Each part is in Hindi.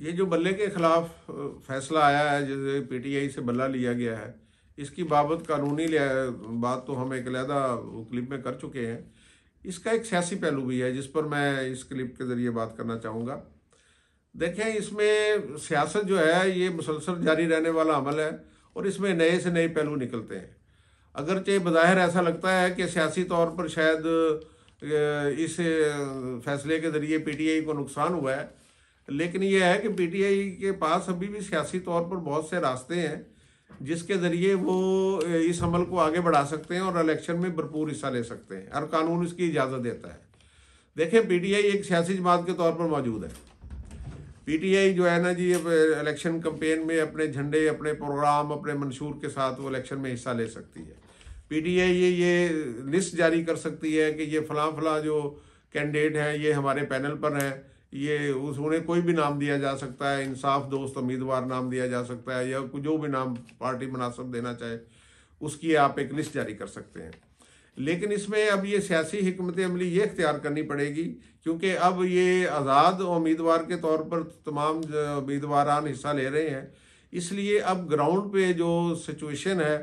ये जो बल्ले के खिलाफ फैसला आया है जैसे पीटीआई से बल्ला लिया गया है इसकी बाबत कानूनी बात तो हम एक अलहदा क्लिप में कर चुके हैं इसका एक सियासी पहलू भी है जिस पर मैं इस क्लिप के ज़रिए बात करना चाहूँगा देखें इसमें सियासत जो है ये मुसलसल जारी रहने वाला अमल है और इसमें नए से नए पहलू निकलते हैं अगरचे बज़ाहिर ऐसा लगता है कि सियासी तौर पर शायद इस फैसले के ज़रिए पीटीआई को नुकसान हुआ है लेकिन यह है कि पीटीआई के पास अभी भी सियासी तौर पर बहुत से रास्ते हैं जिसके ज़रिए वो इस अमल को आगे बढ़ा सकते हैं और इलेक्शन में भरपूर हिस्सा ले सकते हैं और कानून इसकी इजाज़त देता है देखें पीटीआई एक सियासी जमात के तौर पर मौजूद है पीटीआई जो है ना जी इलेक्शन कंपेन में अपने झंडे अपने प्रोग्राम अपने मंशूर के साथ वो इलेक्शन में हिस्सा ले सकती है पीटीआई ये ये लिस्ट जारी कर सकती है कि ये फलां फलां जो कैंडिडेट हैं ये हमारे पैनल पर हैं ये उस उन्हें कोई भी नाम दिया जा सकता है इंसाफ दोस्त उम्मीदवार नाम दिया जा सकता है या जो भी नाम पार्टी मुनासब देना चाहे उसकी आप एक लिस्ट जारी कर सकते हैं लेकिन इसमें अब ये सियासी हमत अमली ये इख्तियार करनी पड़ेगी क्योंकि अब ये आज़ाद उम्मीदवार के तौर पर तमाम उम्मीदवारान हिस्सा ले रहे हैं इसलिए अब ग्राउंड पे जो सिचुएशन है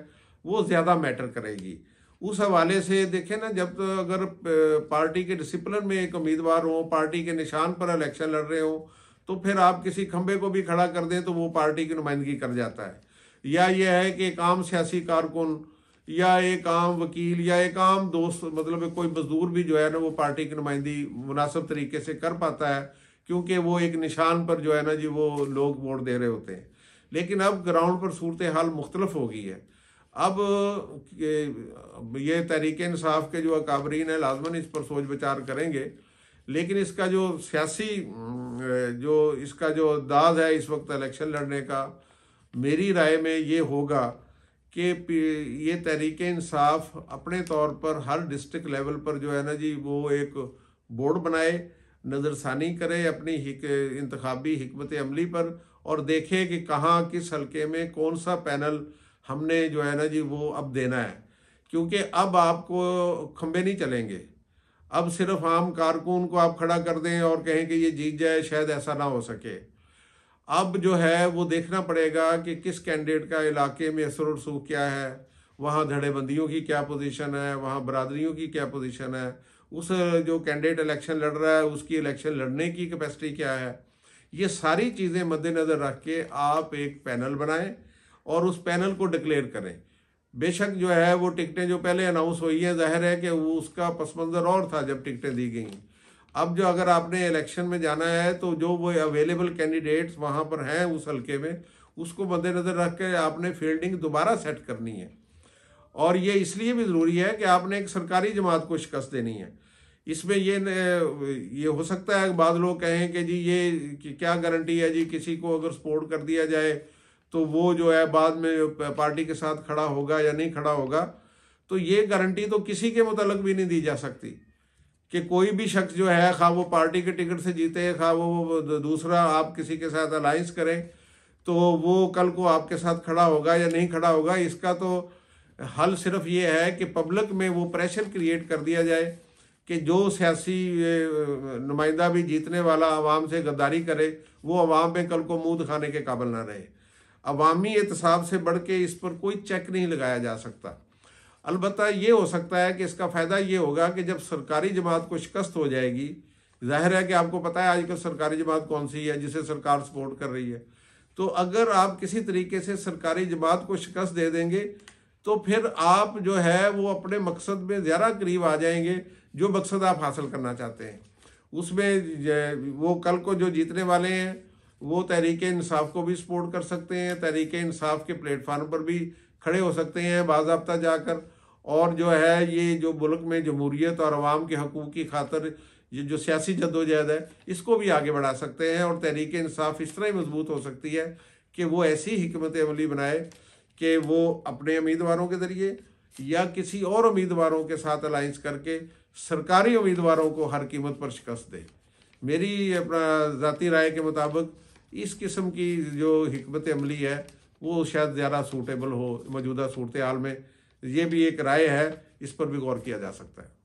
वो ज़्यादा मैटर करेगी उस हवाले से देखें ना जब तो अगर पार्टी के डिसिप्लिन में एक उम्मीदवार हो पार्टी के निशान पर इलेक्शन लड़ रहे हो तो फिर आप किसी खंबे को भी खड़ा कर दें तो वो पार्टी की नुमाइंदगी कर जाता है या यह है कि एक आम सियासी कारकुन या एक आम वकील या एक आम दोस्त मतलब कोई मजदूर भी जो है ना वो पार्टी की नुमाइंदी मुनासब तरीके से कर पाता है क्योंकि वो एक निशान पर जो है ना जी वो लोग वोट दे रहे होते हैं लेकिन अब ग्राउंड पर सूरत हाल मुख्तलफ हो गई है अब ये तहरीक इंसाफ के जो अकाबरीन है लाजमन इस पर सोच विचार करेंगे लेकिन इसका जो सियासी जो इसका जो दाद है इस वक्त इलेक्शन लड़ने का मेरी राय में ये होगा कि ये तहरीक इंसाफ अपने तौर पर हर डिस्ट्रिक्ट लेवल पर जो है ना जी वो एक बोर्ड बनाए नज़रसानी करे अपनी हिक, इंतबी हमत अमली पर और देखे कि कहाँ किस हल्के में कौन सा पैनल हमने जो है ना जी वो अब देना है क्योंकि अब आपको खंबे नहीं चलेंगे अब सिर्फ आम कारकुन को आप खड़ा कर दें और कहें कि ये जीत जाए शायद ऐसा ना हो सके अब जो है वो देखना पड़ेगा कि किस कैंडिडेट का इलाके में असर और सूख क्या है वहाँ धड़ेबंदियों की क्या पोजीशन है वहाँ बरदरीों की क्या पोजीशन है उस जो कैंडिडेट इलेक्शन लड़ रहा है उसकी इलेक्शन लड़ने की कैपेसिटी क्या है ये सारी चीज़ें मद्देनज़र रख के आप एक पैनल बनाएं और उस पैनल को डिक्लेयर करें बेशक जो है वो टिकटें जो पहले अनाउंस हुई हैं जाहिर है कि वो उसका पस मंज़र और था जब टिकटें दी गई अब जो अगर आपने इलेक्शन में जाना है तो जो वो अवेलेबल कैंडिडेट्स वहाँ पर हैं उस हल्के में उसको मद्देनज़र रख के आपने फील्डिंग दोबारा सेट करनी है और ये इसलिए भी ज़रूरी है कि आपने एक सरकारी जमात को शिकस्त देनी है इसमें ये ये हो सकता है बाद लोग कहें कि जी ये कि क्या गारंटी है जी किसी को अगर सपोर्ट कर दिया जाए तो वो जो है बाद में पार्टी के साथ खड़ा होगा या नहीं खड़ा होगा तो ये गारंटी तो किसी के मुतलक भी नहीं दी जा सकती कि कोई भी शख्स जो है खा वो पार्टी के टिकट से जीते खा वो दूसरा आप किसी के साथ अलाइंस करें तो वो कल को आपके साथ खड़ा होगा या नहीं खड़ा होगा इसका तो हल सिर्फ ये है कि पब्लिक में वो प्रेशर क्रिएट कर दिया जाए कि जो सियासी नुमाइंदा भी जीतने वाला आवाम से गद्दारी करे वो आवाम में कल को मुंह दिखाने के काबिल ना रहे अवामी एहतसाब से बढ़ के इस पर कोई चेक नहीं लगाया जा सकता अलबत् ये हो सकता है कि इसका फ़ायदा ये होगा कि जब सरकारी जमात को शिकस्त हो जाएगी जाहिर है कि आपको पता है आजकल सरकारी जमात कौन सी है जिसे सरकार सपोर्ट कर रही है तो अगर आप किसी तरीके से सरकारी जमात को शिकस्त दे देंगे तो फिर आप जो है वो अपने मकसद में ज़्यादा करीब आ जाएंगे जो मकसद आप हासिल करना चाहते हैं उसमें वो कल को जो जीतने वाले हैं वो तहरीक इंसाफ को भी सपोर्ट कर सकते हैं तहरीक इंसाफ के प्लेटफार्म पर भी खड़े हो सकते हैं बाबा जाकर और जो है ये जो मुल्क में जमहूरीत और आवाम के हकूक़ की खातर ये जो सियासी जद्दोजहद है इसको भी आगे बढ़ा सकते हैं और तहरीक इंसाफ इस तरह ही मजबूत हो सकती है कि वो ऐसी हमत अमली बनाए कि वो अपने उम्मीदवारों के ज़रिए या किसी और उम्मीदवारों के साथ अलाइंस करके सरकारी उम्मीदवारों को हर कीमत पर शिकस्त दे मेरी अपना ज़ाती राय के मुताबिक इस किस्म की जो हमत अमली है वो शायद ज़्यादा सूटेबल हो मौजूदा सूरत हाल में ये भी एक राय है इस पर भी गौर किया जा सकता है